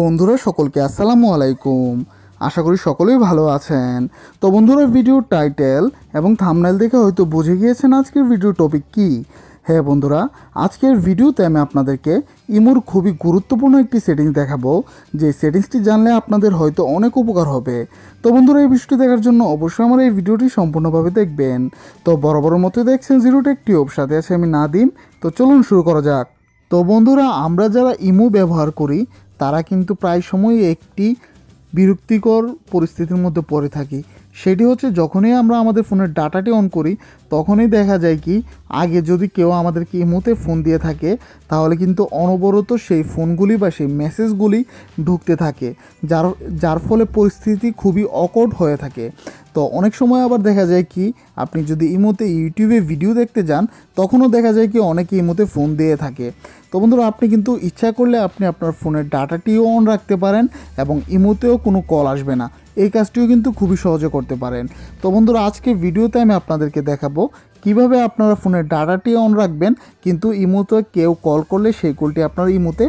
বন্ধুরা সকলকে আসসালামু আলাইকুম আশা করি সকলেই ভালো আছেন তো বন্ধুরা ভিডিও টাইটেল এবং থামনাইল দেখে হয়তো বুঝে গিয়েছেন আজকের ভিডিও টপিক কি হ্যাঁ বন্ধুরা আজকের ভিডিওতে আমি আপনাদেরকে ইমোর খুবই গুরুত্বপূর্ণ একটি সেটিংস দেখাবো যে সেটিংসটি জানলে আপনাদের হয়তো অনেক উপকার হবে তো বন্ধুরা এই বিষয়টি দেখার জন্য অবশ্যই আমার এই ভিডিওটি সম্পূর্ণভাবে দেখবেন তো বড় বড় মতো দেখছেন জিরোটা একটি টিউব সাথে আছে আমি না দিন তো চলুন শুরু করা যাক তো বন্ধুরা আমরা যারা ইমো ব্যবহার করি তারা কিন্তু প্রায় সময় একটি বিরক্তিকর পরিস্থিতির মধ্যে পড়ে থাকি সেটি হচ্ছে যখনই আমরা আমাদের ফোনের ডাটাটি অন করি তখনই দেখা যায় কি আগে যদি কেউ আমাদেরকে ইমোতে ফোন দিয়ে থাকে তাহলে কিন্তু অনবরত সেই ফোনগুলি বা সেই মেসেজগুলি ঢুকতে থাকে যার যার ফলে পরিস্থিতি খুবই অকট হয়ে থাকে তো অনেক সময় আবার দেখা যায় কি আপনি যদি ইমোতে ইউটিউবে ভিডিও দেখতে যান তখনও দেখা যায় কি অনেকে ইমোতে ফোন দিয়ে থাকে তো বন্ধুরা আপনি কিন্তু ইচ্ছা করলে আপনি আপনার ফোনের ডাটাটিও অন রাখতে পারেন এবং ইমোতেও কোনো কল আসবে না এই কাজটিও কিন্তু খুবই সহজে করতে পারেন তো বন্ধুরা আজকে ভিডিওতে আমি আপনাদেরকে দেখাবো কিভাবে আপনারা ফোনের ডাটাটি অন রাখবেন কিন্তু ইমোতে কেউ কল করলে সেই কলটি আপনার ইমোতে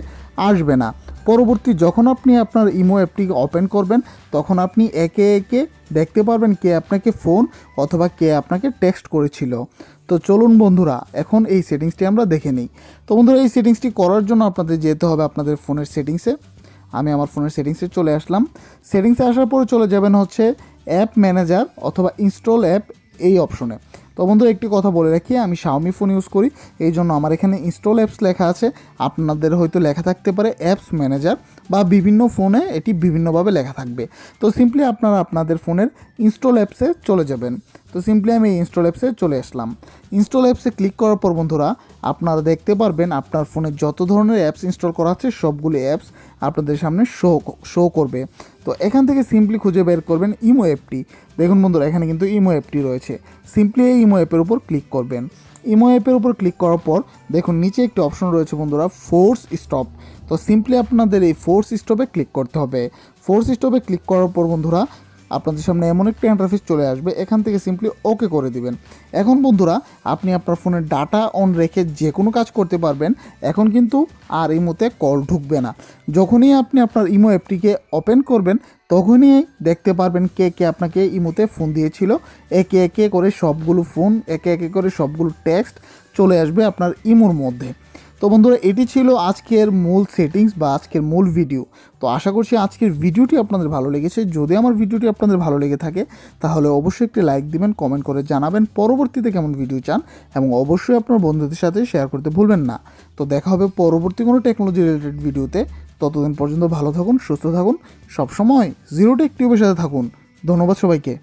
আসবে না পরবর্তী যখন আপনি আপনার ইমো অ্যাপটি ওপেন করবেন তখন আপনি একে একে দেখতে পারবেন কে আপনাকে ফোন অথবা কে আপনাকে টেক্সট করেছিল তো চলুন বন্ধুরা এখন এই সেটিংসটি আমরা দেখে নিই তো বন্ধুরা এই সেটিংসটি করার জন্য আপনাদের যেতে হবে আপনাদের ফোনের সেটিংসে আমি আমার ফোনের সেটিংসে চলে আসলাম সেটিংসে আসার পরে চলে যাবেন হচ্ছে অ্যাপ ম্যানেজার অথবা ইনস্টল অ্যাপ এই অপশনে তো বন্ধুরা একটি কথা বলে রাখি আমি শাওমি ফোন ইউজ করি এই জন্য আমার এখানে ইনস্টল অ্যাপস লেখা আছে আপনাদের হয়তো লেখা থাকতে পারে অ্যাপস ম্যানেজার বা বিভিন্ন ফোনে এটি বিভিন্নভাবে লেখা থাকবে তো সিম্পলি আপনারা আপনাদের ফোনের ইনস্টল অ্যাপসে চলে যাবেন তো সিম্পলি আমি এই ইনস্টল অ্যাপসে চলে আসলাম ইনস্টল অ্যাপসে ক্লিক করার পর বন্ধুরা আপনারা দেখতে পারবেন আপনার ফোনে যত ধরনের অ্যাপস ইনস্টল করা আছে সবগুলি অ্যাপস আপনাদের সামনে শো শো করবে তো এখান থেকে সিম্পলি খুঁজে বের করবেন ইমো অ্যাপটি দেখুন বন্ধুরা এখানে কিন্তু ইমো অ্যাপটি রয়েছে সিম্পলি এই ইমো অ্যাপের উপর ক্লিক করবেন ইমো অ্যাপের উপর ক্লিক করার পর দেখুন নিচে একটি অপশন রয়েছে বন্ধুরা ফোর্স স্টপ তো সিম্পলি আপনাদের এই ফোর্স স্টপে ক্লিক করতে হবে ফোর্স স্টপে ক্লিক করার পর বন্ধুরা আপনাদের সামনে এমন একটা ইন্টারফেস চলে আসবে এখান থেকে সিম্পলি ওকে করে দিবেন এখন বন্ধুরা আপনি আপনার ফোনের ডাটা অন রেখে যে কোনো কাজ করতে পারবেন এখন কিন্তু আর ইমোতে কল ঢুকবে না যখনই আপনি আপনার ইমো অ্যাপটিকে ওপেন করবেন তখনই দেখতে পারবেন কে কে আপনাকে ইমোতে ফোন দিয়েছিল একে একে করে সবগুলো ফোন একে একে করে সবগুলো টেক্সট চলে আসবে আপনার ইমোর মধ্যে তো বন্ধুরা এটি ছিল আজকের মূল সেটিংস বা আজকের মূল ভিডিও তো আশা করছি আজকের ভিডিওটি আপনাদের ভালো লেগেছে যদি আমার ভিডিওটি আপনাদের ভালো লেগে থাকে তাহলে অবশ্যই একটি লাইক দিবেন কমেন্ট করে জানাবেন পরবর্তীতে কেমন ভিডিও চান এবং অবশ্যই আপনার বন্ধুদের সাথে শেয়ার করতে ভুলবেন না তো দেখা হবে পরবর্তী কোনো টেকনোলজি রিলেটেড ভিডিওতে ততদিন পর্যন্ত ভালো থাকুন সুস্থ থাকুন সবসময় জিরো টেক টিউবের সাথে থাকুন ধন্যবাদ সবাইকে